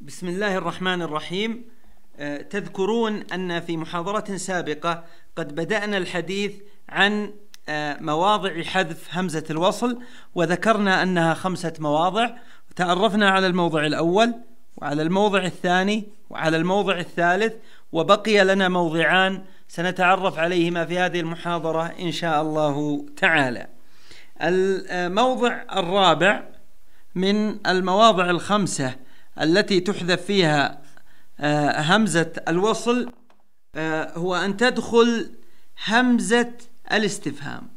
بسم الله الرحمن الرحيم أه، تذكرون ان في محاضره سابقه قد بدانا الحديث عن أه، مواضع حذف همزه الوصل وذكرنا انها خمسه مواضع تعرفنا على الموضع الاول وعلى الموضع الثاني وعلى الموضع الثالث وبقي لنا موضعان سنتعرف عليهما في هذه المحاضره ان شاء الله تعالى الموضع أه، الرابع من المواضع الخمسه التي تحذف فيها آه، همزة الوصل آه، هو أن تدخل همزة الاستفهام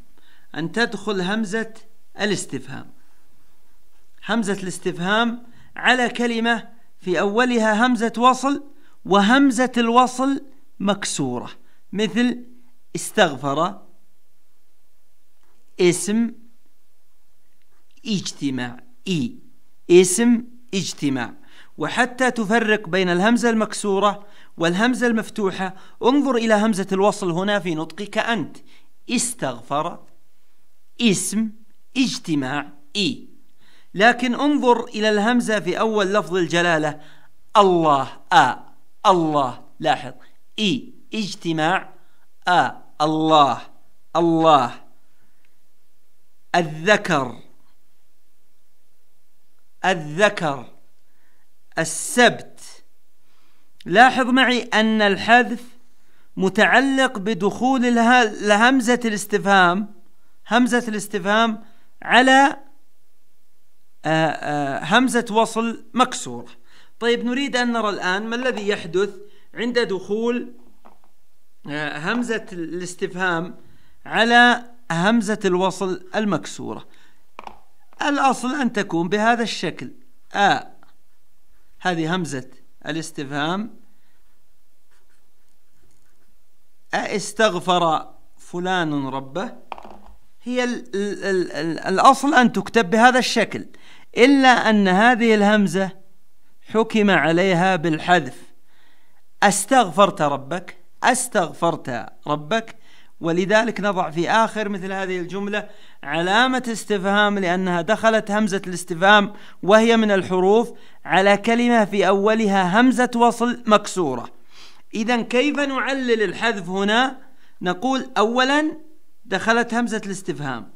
أن تدخل همزة الاستفهام همزة الاستفهام على كلمة في أولها همزة وصل وهمزة الوصل مكسورة مثل استغفر اسم اجتماع إي اسم اجتماع وحتى تفرق بين الهمزة المكسورة والهمزة المفتوحة انظر إلى همزة الوصل هنا في نطقك أنت استغفر اسم اجتماع إي لكن انظر إلى الهمزة في أول لفظ الجلالة الله آ الله لاحظ إي اجتماع آ الله الله الذكر الذكر السبت لاحظ معي أن الحذف متعلق بدخول لهمزة الاستفهام همزة الاستفهام على آه، آه، همزة وصل مكسورة طيب نريد أن نرى الآن ما الذي يحدث عند دخول آه، همزة الاستفهام على همزة الوصل المكسورة الأصل أن تكون بهذا الشكل أ هذه همزة الاستفهام أستغفر فلان ربه هي الـ الـ الـ الـ الأصل أن تكتب بهذا الشكل إلا أن هذه الهمزة حكم عليها بالحذف استغفرت ربك استغفرت ربك ولذلك نضع في آخر مثل هذه الجملة علامة استفهام لأنها دخلت همزة الاستفهام وهي من الحروف على كلمة في أولها همزة وصل مكسورة إذا كيف نعلل الحذف هنا نقول أولا دخلت همزة الاستفهام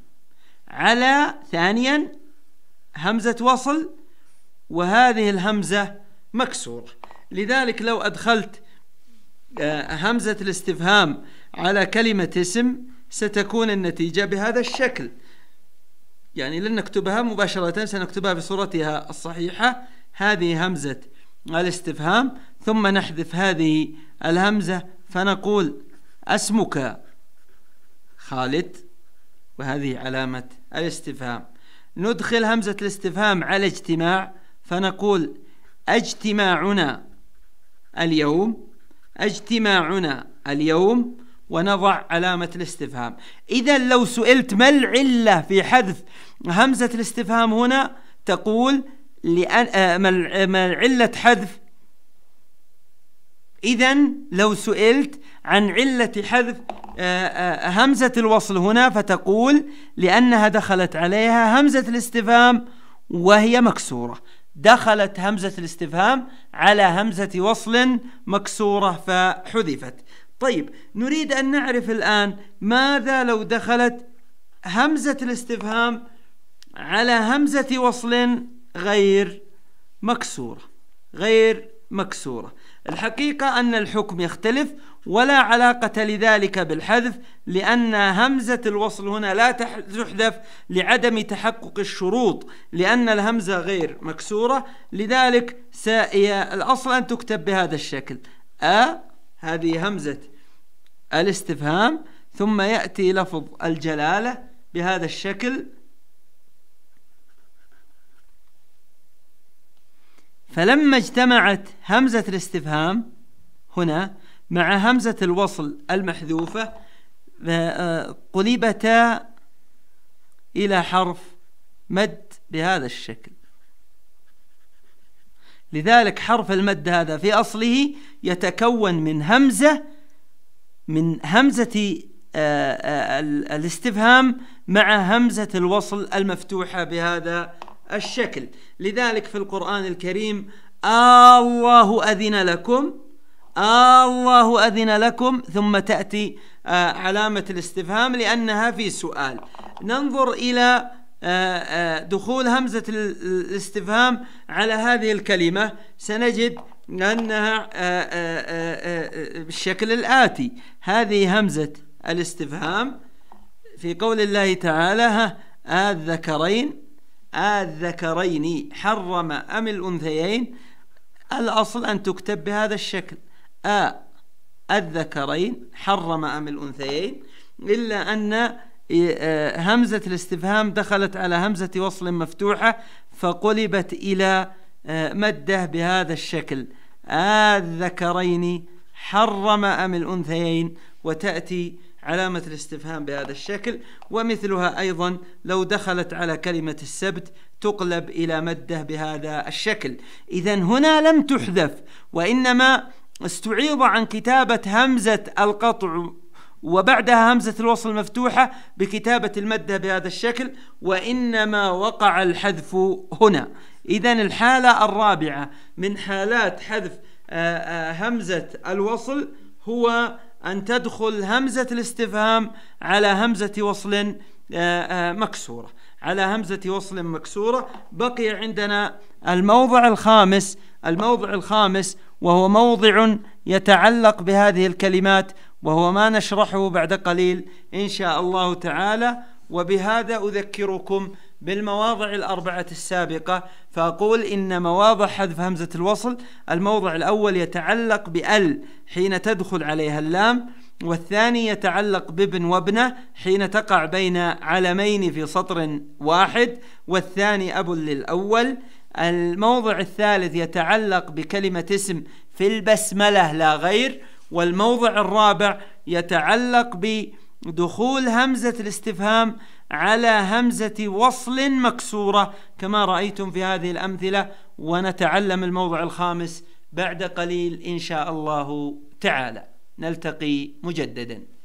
على ثانيا همزة وصل وهذه الهمزة مكسورة لذلك لو أدخلت آه، همزة الاستفهام على كلمة اسم ستكون النتيجة بهذا الشكل يعني لن نكتبها مباشرة سنكتبها بصورتها الصحيحة هذه همزة الاستفهام ثم نحذف هذه الهمزة فنقول اسمك خالد وهذه علامة الاستفهام ندخل همزة الاستفهام على اجتماع فنقول اجتماعنا اليوم اجتماعنا اليوم ونضع علامة الاستفهام إذا لو سئلت ما العلة في حذف همزة الاستفهام هنا تقول لأن آه، آه، ما علة حذف إذا لو سئلت عن علة حذف آه، همزة الوصل هنا فتقول لأنها دخلت عليها همزة الاستفهام وهي مكسورة دخلت همزة الاستفهام على همزة وصل مكسورة فحذفت طيب نريد أن نعرف الآن ماذا لو دخلت همزة الاستفهام على همزة وصل غير مكسورة غير مكسورة الحقيقة أن الحكم يختلف ولا علاقة لذلك بالحذف لأن همزة الوصل هنا لا تحذف لعدم تحقق الشروط لأن الهمزة غير مكسورة لذلك الأصل أن تكتب بهذا الشكل أ هذه همزة الاستفهام ثم يأتي لفظ الجلالة بهذا الشكل فلما اجتمعت همزة الاستفهام هنا مع همزة الوصل المحذوفة آه، آه، قلبتا إلى حرف مد بهذا الشكل لذلك حرف المد هذا في أصله يتكون من همزة من همزة آه، الاستفهام مع همزة الوصل المفتوحة بهذا الشكل لذلك في القرآن الكريم الله أذن لكم الله أذن لكم ثم تأتي آه، علامة الاستفهام لأنها في سؤال ننظر إلى آه، آه، دخول همزة الاستفهام على هذه الكلمة سنجد أنها بالشكل الآتي هذه همزة الاستفهام في قول الله تعالى الذكرين الذكرين حرم أم الأنثيين الأصل أن تكتب بهذا الشكل أ الذكرين حرم أم الأنثيين إلا أن همزة الاستفهام دخلت على همزة وصل مفتوحة فقلبت إلى مده بهذا الشكل الذكرين حرم أم الأنثيين وتأتي علامة الاستفهام بهذا الشكل ومثلها أيضا لو دخلت على كلمة السبت تقلب إلى مده بهذا الشكل إذا هنا لم تحذف وإنما استعيض عن كتابة همزة القطع وبعدها همزة الوصل المفتوحة بكتابة المدة بهذا الشكل وإنما وقع الحذف هنا إذا الحالة الرابعة من حالات حذف آه، آه، همزة الوصل هو أن تدخل همزة الاستفهام على همزة وصل آه، مكسورة على همزة وصل مكسورة بقي عندنا الموضع الخامس الموضع الخامس وهو موضع يتعلق بهذه الكلمات وهو ما نشرحه بعد قليل إن شاء الله تعالى وبهذا أذكركم بالمواضع الأربعة السابقة فأقول إن مواضع حذف همزة الوصل الموضع الأول يتعلق بأل حين تدخل عليها اللام والثاني يتعلق بابن وابنه حين تقع بين علمين في سطر واحد والثاني أب للأول الموضع الثالث يتعلق بكلمة اسم في البسملة لا غير والموضع الرابع يتعلق بدخول همزة الاستفهام على همزة وصل مكسورة كما رأيتم في هذه الأمثلة ونتعلم الموضع الخامس بعد قليل إن شاء الله تعالى نلتقي مجددا